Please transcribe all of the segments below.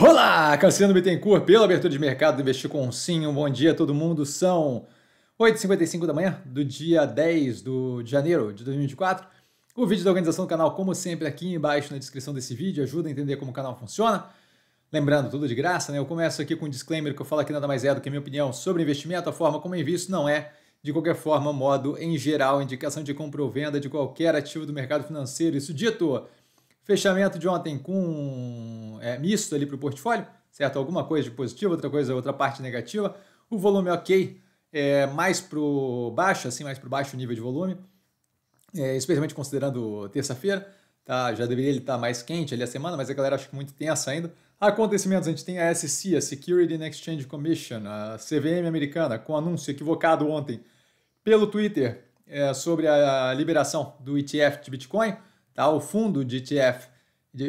Olá, Cassiano Bittencourt, pela abertura de mercado do Investir com Sim. Um bom dia a todo mundo. São 8h55 da manhã do dia 10 do, de janeiro de 2024. O vídeo da organização do canal, como sempre, aqui embaixo na descrição desse vídeo, ajuda a entender como o canal funciona. Lembrando, tudo de graça, né? Eu começo aqui com um disclaimer que eu falo que nada mais é do que a minha opinião sobre investimento, a forma como eu invisto não é, de qualquer forma, modo em geral, indicação de compra ou venda de qualquer ativo do mercado financeiro. Isso dito, Fechamento de ontem com é, misto ali para o portfólio, certo? Alguma coisa de positiva, outra coisa, outra parte negativa. O volume ok, é, mais para baixo, assim, mais para baixo o nível de volume, é, especialmente considerando terça-feira. Tá, já deveria ele estar tá mais quente ali a semana, mas a galera acha muito tensa ainda. Acontecimentos, a gente tem a SEC, a Security and Exchange Commission, a CVM americana, com anúncio equivocado ontem pelo Twitter é, sobre a liberação do ETF de Bitcoin. Tá? O fundo de ETF,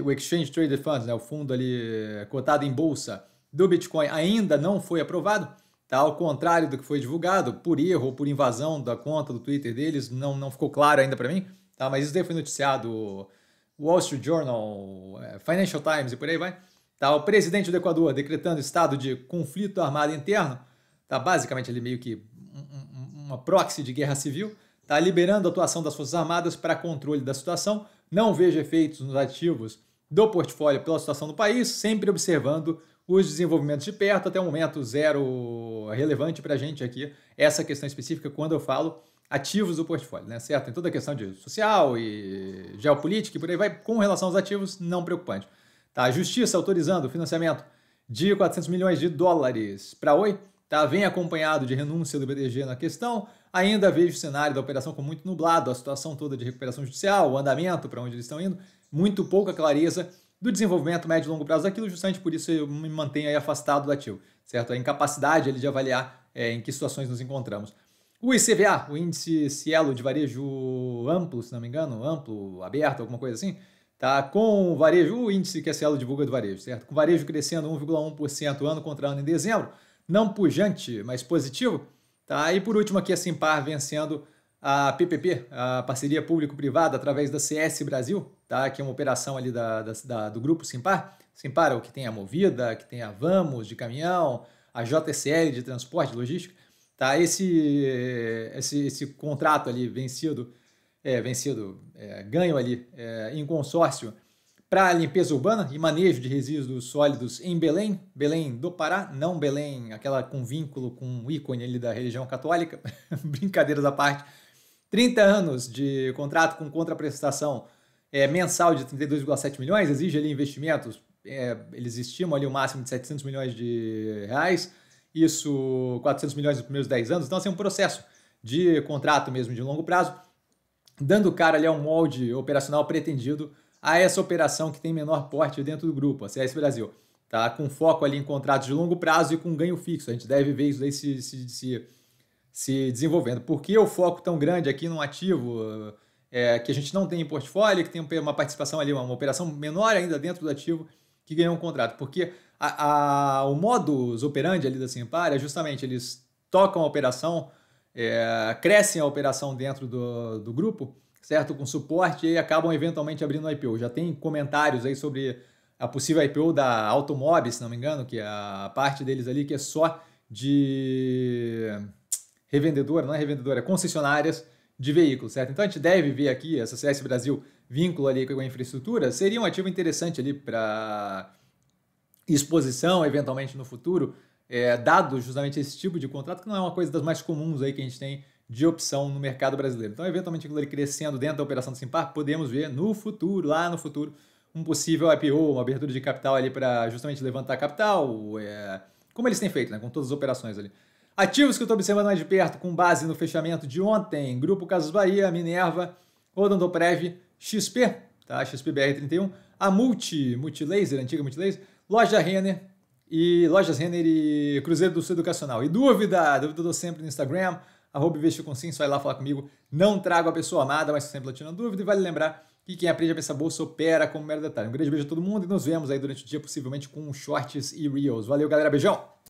o Exchange Traded Funds, né? o fundo ali eh, cotado em bolsa do Bitcoin ainda não foi aprovado, tá? ao contrário do que foi divulgado, por erro ou por invasão da conta do Twitter deles, não, não ficou claro ainda para mim, tá? mas isso daí foi noticiado Wall Street Journal, eh, Financial Times e por aí vai. Tá, o presidente do Equador decretando estado de conflito armado interno, tá basicamente ali meio que uma proxy de guerra civil, tá liberando a atuação das Forças Armadas para controle da situação, não vejo efeitos nos ativos do portfólio pela situação do país, sempre observando os desenvolvimentos de perto, até o momento zero relevante para a gente aqui, essa questão específica quando eu falo ativos do portfólio, né? Certo? Tem toda a questão de social e geopolítica e por aí vai. Com relação aos ativos, não preocupante. Tá? A justiça autorizando o financiamento de 400 milhões de dólares para Oi tá? vem acompanhado de renúncia do BDG na questão. Ainda vejo o cenário da operação como muito nublado, a situação toda de recuperação judicial, o andamento para onde eles estão indo, muito pouca clareza do desenvolvimento médio e longo prazo daquilo, justamente por isso eu me mantenho aí afastado do ativo, certo? A incapacidade ali, de avaliar é, em que situações nos encontramos. O ICVA, o índice Cielo de varejo amplo, se não me engano, amplo, aberto, alguma coisa assim, tá? Com o varejo, o índice que a é Cielo divulga do varejo, certo? Com varejo crescendo 1,1% ano contra ano em dezembro, não pujante, mas positivo. Tá? E por último aqui a Simpar vencendo a PPP, a Parceria Público-Privada, através da CS Brasil, tá? que é uma operação ali da, da, da do grupo Simpar. Simpar é o que tem a Movida, que tem a Vamos de caminhão, a JSL de transporte logística. Tá? Esse, esse, esse contrato ali vencido, é, vencido, é, ganho ali é, em consórcio para a limpeza urbana e manejo de resíduos sólidos em Belém, Belém do Pará, não Belém, aquela com vínculo com o ícone ali da religião católica, brincadeiras à parte. 30 anos de contrato com contraprestação é, mensal de 32,7 milhões, exige ali investimentos, é, eles estimam ali o máximo de 700 milhões de reais, isso 400 milhões nos primeiros 10 anos, então assim, é um processo de contrato mesmo de longo prazo, dando cara ali um molde operacional pretendido a essa operação que tem menor porte dentro do grupo, a CS Brasil. Tá? Com foco ali em contratos de longo prazo e com ganho fixo. A gente deve ver isso aí se, se, se, se desenvolvendo. Por que o foco tão grande aqui num ativo é, que a gente não tem em portfólio, que tem uma participação ali, uma, uma operação menor ainda dentro do ativo que ganhou um contrato? Porque a, a, o modus operandi ali da Simpar é justamente eles tocam a operação, é, crescem a operação dentro do, do grupo certo? Com suporte e acabam eventualmente abrindo IPO. Já tem comentários aí sobre a possível IPO da Automob, se não me engano, que é a parte deles ali que é só de revendedora, não é revendedora, é concessionárias de veículos, certo? Então a gente deve ver aqui essa CS Brasil vínculo ali com a infraestrutura, seria um ativo interessante ali para exposição eventualmente no futuro, é, dado justamente esse tipo de contrato, que não é uma coisa das mais comuns aí que a gente tem de opção no mercado brasileiro. Então, eventualmente, aquilo crescendo dentro da operação do Simpar, podemos ver no futuro, lá no futuro, um possível IPO, uma abertura de capital ali para justamente levantar capital, é... como eles têm feito, né? com todas as operações ali. Ativos que eu estou observando mais de perto, com base no fechamento de ontem, Grupo Casas Bahia, Minerva, Odondoprev, XP, tá? XPBR31, a Multi, Multilaser, antiga Multilaser, Loja Renner, e Lojas Renner e Cruzeiro do Sul Educacional. E dúvida, dúvida eu sempre no Instagram, arroba investir com sim, só ir lá falar comigo. Não trago a pessoa amada, mas sempre latindo a dúvida. E vale lembrar que quem aprende a pensar bolsa opera como mero detalhe. Um grande beijo a todo mundo e nos vemos aí durante o dia, possivelmente com shorts e reels. Valeu, galera. Beijão!